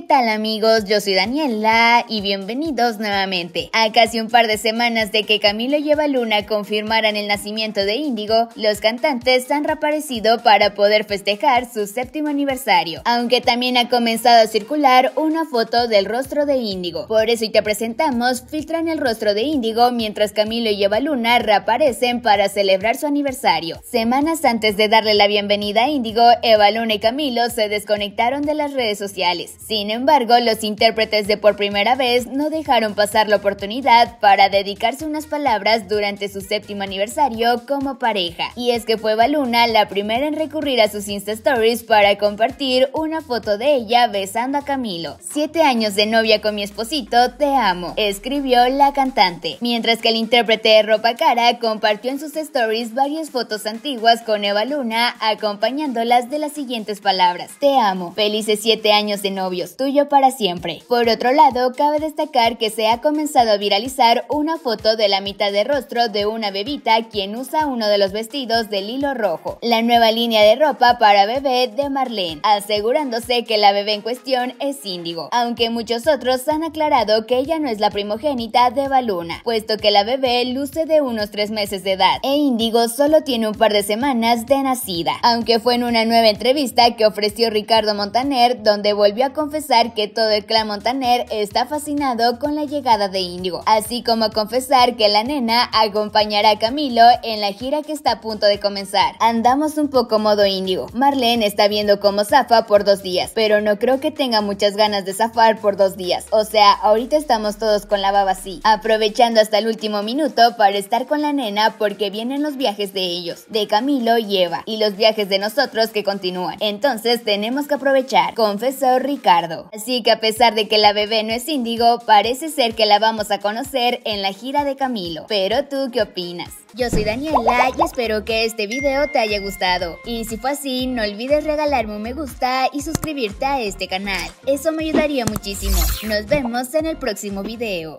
¿Qué tal amigos? Yo soy Daniela y bienvenidos nuevamente. A casi un par de semanas de que Camilo y Eva Luna confirmaran el nacimiento de Índigo, los cantantes han reaparecido para poder festejar su séptimo aniversario, aunque también ha comenzado a circular una foto del rostro de Índigo. Por eso y te presentamos, filtran el rostro de Índigo mientras Camilo y Eva Luna reaparecen para celebrar su aniversario. Semanas antes de darle la bienvenida a Índigo, Eva Luna y Camilo se desconectaron de las redes sociales. Sin sin embargo, los intérpretes de por primera vez no dejaron pasar la oportunidad para dedicarse unas palabras durante su séptimo aniversario como pareja. Y es que fue Luna la primera en recurrir a sus Insta Stories para compartir una foto de ella besando a Camilo. Siete años de novia con mi esposito, te amo, escribió la cantante. Mientras que el intérprete de ropa cara compartió en sus stories varias fotos antiguas con Eva Luna acompañándolas de las siguientes palabras. Te amo, felices siete años de novios tuyo para siempre. Por otro lado, cabe destacar que se ha comenzado a viralizar una foto de la mitad de rostro de una bebita quien usa uno de los vestidos del hilo rojo, la nueva línea de ropa para bebé de Marlene, asegurándose que la bebé en cuestión es índigo, aunque muchos otros han aclarado que ella no es la primogénita de Baluna, puesto que la bebé luce de unos tres meses de edad e índigo solo tiene un par de semanas de nacida, aunque fue en una nueva entrevista que ofreció Ricardo Montaner donde volvió a confesar que todo el clan Montaner está fascinado con la llegada de Índigo, así como confesar que la nena acompañará a Camilo en la gira que está a punto de comenzar. Andamos un poco modo Índigo. Marlene está viendo cómo zafa por dos días, pero no creo que tenga muchas ganas de zafar por dos días. O sea, ahorita estamos todos con la baba así, aprovechando hasta el último minuto para estar con la nena porque vienen los viajes de ellos, de Camilo y Eva, y los viajes de nosotros que continúan. Entonces tenemos que aprovechar, confesó Ricardo. Así que a pesar de que la bebé no es índigo, parece ser que la vamos a conocer en la gira de Camilo. Pero tú, ¿qué opinas? Yo soy Daniela y espero que este video te haya gustado. Y si fue así, no olvides regalarme un me gusta y suscribirte a este canal. Eso me ayudaría muchísimo. Nos vemos en el próximo video.